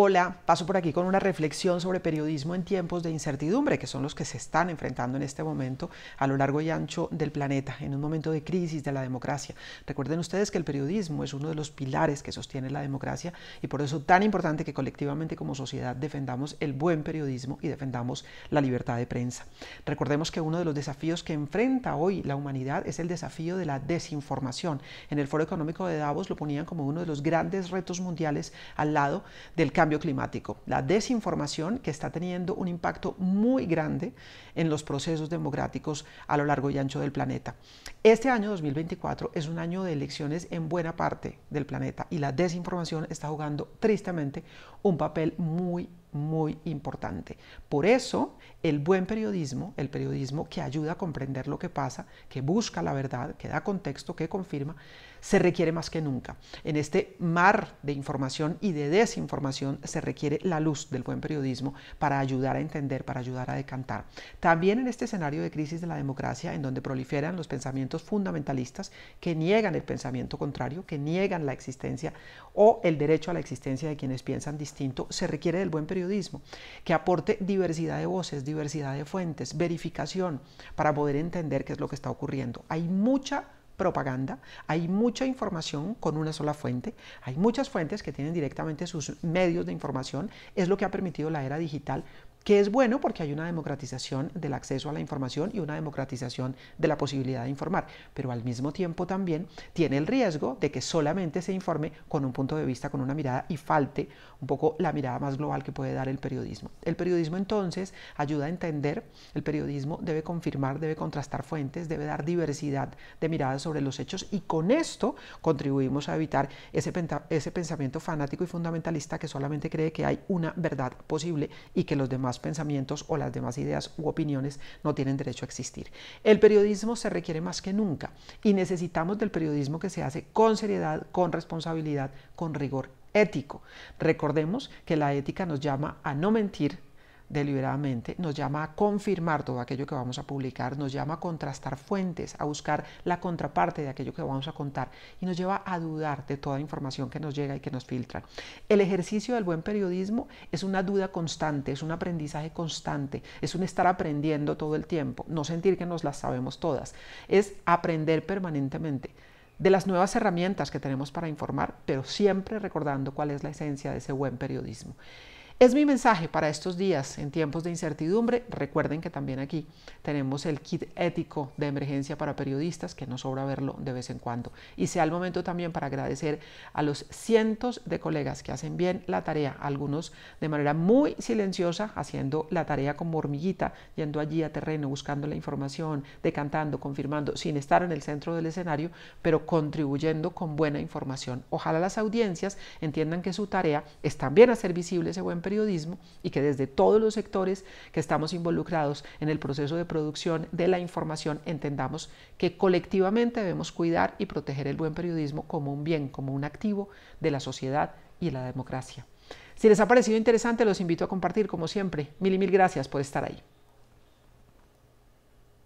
Hola, paso por aquí con una reflexión sobre periodismo en tiempos de incertidumbre, que son los que se están enfrentando en este momento a lo largo y ancho del planeta, en un momento de crisis de la democracia. Recuerden ustedes que el periodismo es uno de los pilares que sostiene la democracia y por eso tan importante que colectivamente como sociedad defendamos el buen periodismo y defendamos la libertad de prensa. Recordemos que uno de los desafíos que enfrenta hoy la humanidad es el desafío de la desinformación. En el Foro Económico de Davos lo ponían como uno de los grandes retos mundiales al lado del cambio climático, la desinformación que está teniendo un impacto muy grande en los procesos democráticos a lo largo y ancho del planeta. Este año 2024 es un año de elecciones en buena parte del planeta y la desinformación está jugando tristemente un papel muy muy importante. Por eso, el buen periodismo, el periodismo que ayuda a comprender lo que pasa, que busca la verdad, que da contexto, que confirma, se requiere más que nunca. En este mar de información y de desinformación se requiere la luz del buen periodismo para ayudar a entender, para ayudar a decantar. También en este escenario de crisis de la democracia, en donde proliferan los pensamientos fundamentalistas que niegan el pensamiento contrario, que niegan la existencia o el derecho a la existencia de quienes piensan distinto, se requiere del buen periodismo periodismo, que aporte diversidad de voces, diversidad de fuentes, verificación para poder entender qué es lo que está ocurriendo. Hay mucha propaganda, hay mucha información con una sola fuente, hay muchas fuentes que tienen directamente sus medios de información, es lo que ha permitido la era digital, que es bueno porque hay una democratización del acceso a la información y una democratización de la posibilidad de informar, pero al mismo tiempo también tiene el riesgo de que solamente se informe con un punto de vista, con una mirada y falte un poco la mirada más global que puede dar el periodismo. El periodismo entonces ayuda a entender, el periodismo debe confirmar, debe contrastar fuentes, debe dar diversidad de miradas sobre los hechos y con esto contribuimos a evitar ese, pensamiento fanático y fundamentalista que solamente cree que hay una verdad posible y que los demás pensamientos o las demás ideas u opiniones no tienen derecho a existir. El periodismo se requiere más que nunca y necesitamos del periodismo que se hace con seriedad, con responsabilidad, con rigor ético. Recordemos que la ética nos llama a no mentir, deliberadamente, nos llama a confirmar todo aquello que vamos a publicar, nos llama a contrastar fuentes, a buscar la contraparte de aquello que vamos a contar y nos lleva a dudar de toda información que nos llega y que nos filtra. El ejercicio del buen periodismo es una duda constante, es un aprendizaje constante, es un estar aprendiendo todo el tiempo, no sentir que nos las sabemos todas, es aprender permanentemente de las nuevas herramientas que tenemos para informar, pero siempre recordando cuál es la esencia de ese buen periodismo. Es mi mensaje para estos días en tiempos de incertidumbre. Recuerden que también aquí tenemos el kit ético de emergencia para periodistas, que no sobra verlo de vez en cuando. Y sea el momento también para agradecer a los cientos de colegas que hacen bien la tarea, algunos de manera muy silenciosa, haciendo la tarea como hormiguita, yendo allí a terreno, buscando la información, decantando, confirmando, sin estar en el centro del escenario, pero contribuyendo con buena información. Ojalá las audiencias entiendan que su tarea es también hacer visible ese buen periodismo y que desde todos los sectores que estamos involucrados en el proceso de producción de la información entendamos que colectivamente debemos cuidar y proteger el buen periodismo como un bien, como un activo de la sociedad y la democracia. Si les ha parecido interesante, los invito a compartir, como siempre. Mil y mil gracias por estar ahí.